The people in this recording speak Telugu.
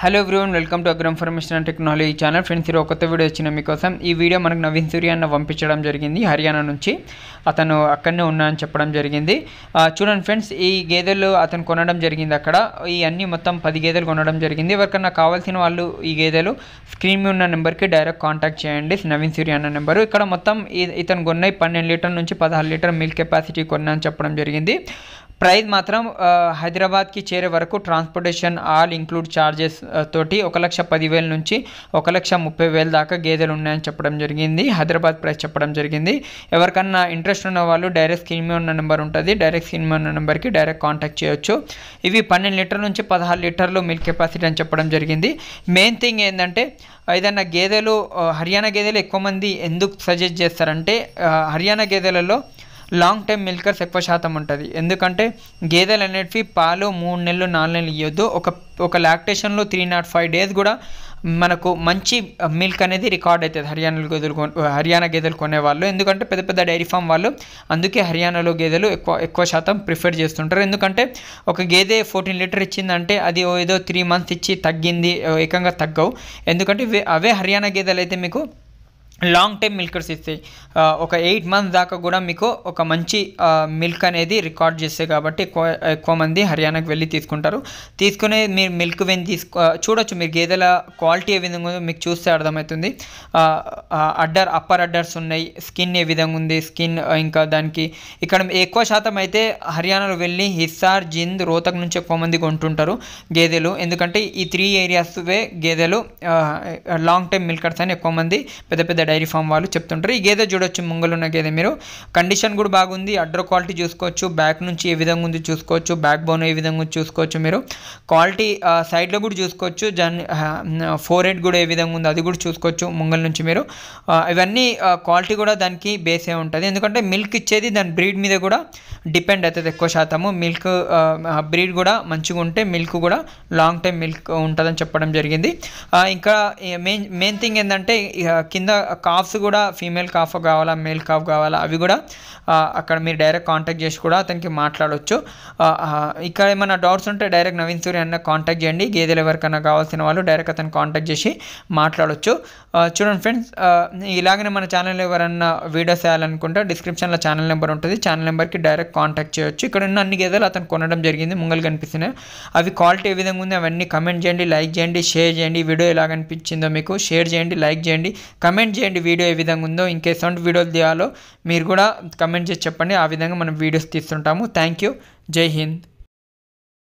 hello everyone welcome to Agra information and technology channel friends ఈరోజు కొత్త వీడియో వచ్చిన మీకోసం ఈ వీడియో మనకు నవీన్ సూర్య అన్న పంపించడం జరిగింది హర్యానా నుంచి అతను అక్కడనే ఉన్నా అని చెప్పడం జరిగింది చూడండి ఫ్రెండ్స్ ఈ గేదెలు అతను కొనడం జరిగింది అక్కడ ఈ అన్ని మొత్తం పది గేదెలు కొనడం జరిగింది ఎవరికన్నా కావాల్సిన వాళ్ళు ఈ గేదెలు స్క్రీన్ ఉన్న నెంబర్కి డైరెక్ట్ కాంటాక్ట్ చేయండి నవీన్ సూర్య అన్న నెంబరు ఇక్కడ మొత్తం ఇతను కొన్నాయి పన్నెండు లీటర్ నుంచి పదహారు లీటర్ మిల్క్ కెపాసిటీ కొన్నా అని చెప్పడం జరిగింది ప్రైజ్ మాత్రం హైదరాబాద్కి చేరే వరకు ట్రాన్స్పోర్టేషన్ ఆల్ ఇంక్లూడ్ ఛార్జెస్ తోటి ఒక లక్ష పదివేల నుంచి ఒక లక్ష ముప్పై వేల దాకా గేదెలు ఉన్నాయని చెప్పడం జరిగింది హైదరాబాద్ ప్రైస్ చెప్పడం జరిగింది ఎవరికన్నా ఇంట్రెస్ట్ ఉన్న వాళ్ళు డైరెక్ట్ స్కీమ్ ఉన్న నెంబర్ ఉంటుంది డైరెక్ట్ స్కీమ్ ఉన్న నెంబర్కి డైరెక్ట్ కాంటాక్ట్ చేయొచ్చు ఇవి పన్నెండు లీటర్ల నుంచి పదహారు లీటర్లు మిల్క్ కెపాసిటీ అని చెప్పడం జరిగింది మెయిన్ థింగ్ ఏంటంటే ఏదైనా గేదెలు హర్యానా గేదెలు ఎక్కువ మంది ఎందుకు సజెస్ట్ చేస్తారంటే హర్యానా గేదెలలో లాంగ్ టైం మిల్కర్స్ ఎక్కువ శాతం ఉంటుంది ఎందుకంటే గేదెలు అనేటివి పాలు మూడు నెలలు నాలుగు నెలలు ఇవ్వద్దు ఒక ఒక లాక్టేషన్లో త్రీ నాట్ ఫైవ్ డేస్ కూడా మనకు మంచి మిల్క్ uh, అనేది రికార్డ్ అవుతుంది హర్యానా గేదెలు uh, హర్యానా గేదెలు కొనేవాళ్ళు ఎందుకంటే పెద్ద పెద్ద డైరీ ఫామ్ వాళ్ళు అందుకే హర్యానాలో గేదెలు ఎక్కువ ఎక్కువ శాతం ప్రిఫర్ చేస్తుంటారు ఎందుకంటే ఒక గేదె ఫోర్టీన్ లీటర్ ఇచ్చిందంటే అది ఏదో త్రీ మంత్స్ ఇచ్చి తగ్గింది uh, ఏకంగా తగ్గవు ఎందుకంటే అవే హర్యానా గేదెలు అయితే మీకు లాంగ్ టైం మిల్కర్స్ ఇస్తాయి ఒక ఎయిట్ మంత్స్ దాకా కూడా మీకు ఒక మంచి మిల్క్ అనేది రికార్డ్ చేస్తాయి కాబట్టి ఎక్కువ ఎక్కువ మంది హర్యానాకి వెళ్ళి తీసుకుంటారు తీసుకునే మీరు మిల్క్ వెన్ తీసుకో చూడొచ్చు మీరు గేదెల క్వాలిటీ ఏ విధంగా ఉందో మీకు చూస్తే అర్థమవుతుంది అడ్డర్ అప్పర్ అడ్డర్స్ ఉన్నాయి స్కిన్ ఏ విధంగా ఉంది స్కిన్ ఇంకా దానికి ఇక్కడ ఎక్కువ శాతం అయితే హర్యానాలో వెళ్ళి హిస్సార్ జింద్ రోతక్ నుంచి ఎక్కువ మంది కొంటుంటారు గేదెలు ఎందుకంటే ఈ త్రీ ఏరియాస్వే గేదెలు లాంగ్ టైం మిల్కర్స్ అని ఎక్కువ మంది పెద్ద పెద్ద డైరీ ఫామ్ వాళ్ళు చెప్తుంటారు ఈ గేదె చూడొచ్చు ముంగలు ఉన్న గేదె మీరు కండిషన్ కూడా బాగుంది అడ్డర్ క్వాలిటీ చూసుకోవచ్చు బ్యాక్ నుంచి ఏ విధంగా ఉంది చూసుకోవచ్చు బ్యాక్ బోన్ ఏ విధంగా చూసుకోవచ్చు మీరు క్వాలిటీ సైడ్లో కూడా చూసుకోవచ్చు జన్ ఫోర్ ఎయిట్ కూడా ఏ విధంగా ఉంది అది కూడా చూసుకోవచ్చు ముంగల్ నుంచి మీరు ఇవన్నీ క్వాలిటీ కూడా దానికి బేసే ఉంటుంది ఎందుకంటే మిల్క్ ఇచ్చేది దాని బ్రీడ్ మీద కూడా డిపెండ్ అవుతుంది ఎక్కువ శాతము మిల్క్ బ్రీడ్ కూడా మంచిగా ఉంటే మిల్క్ కూడా లాంగ్ టైం మిల్క్ ఉంటుందని చెప్పడం జరిగింది ఇంకా మెయిన్ మెయిన్ థింగ్ ఏంటంటే కింద కాఫ్స్ కూడా ఫీమేల్ కాఫ్ కావాలా మేల్ కాఫ్ కావాలా అవి కూడా అక్కడ మీరు డైరెక్ట్ కాంటాక్ట్ చేసి కూడా అతనికి మాట్లాడవచ్చు ఇక్కడ ఏమైనా డౌట్స్ ఉంటే డైరెక్ట్ నవీన్ సూర్య అన్న కాంటాక్ట్ చేయండి గేదెలు ఎవరికైనా కావాల్సిన వాళ్ళు డైరెక్ట్ అతను కాంటాక్ట్ చేసి మాట్లాడవచ్చు చూడండి ఫ్రెండ్స్ ఇలాగనే మన ఛానల్ ఎవరన్నా వీడియోస్ వేయాలనుకుంటే డిస్క్రిప్షన్లో ఛానల్ నెంబర్ ఉంటుంది ఛానల్ నెంబర్కి డైరెక్ట్ కాంటాక్ట్ చేయొచ్చు ఇక్కడ ఉన్న అన్ని గేదెలు అతను కొనడం జరిగింది ముంగలు కనిపిస్తున్నాయి అవి క్వాలిటీ ఏ విధంగా ఉంది అవన్నీ కమెంట్ చేయండి లైక్ చేయండి షేర్ చేయండి వీడియో ఎలా కనిపించిందో మీకు షేర్ చేయండి లైక్ చేయండి కమెంట్ చేయండి చేయండి వీడియో ఏ విధంగా ఉందో ఇంకే సౌండ్ వీడియోలు తీయాలో మీరు కూడా కమెంట్ చేసి చెప్పండి ఆ విధంగా మనం వీడియోస్ తీస్తుంటాము థ్యాంక్ యూ జై హింద్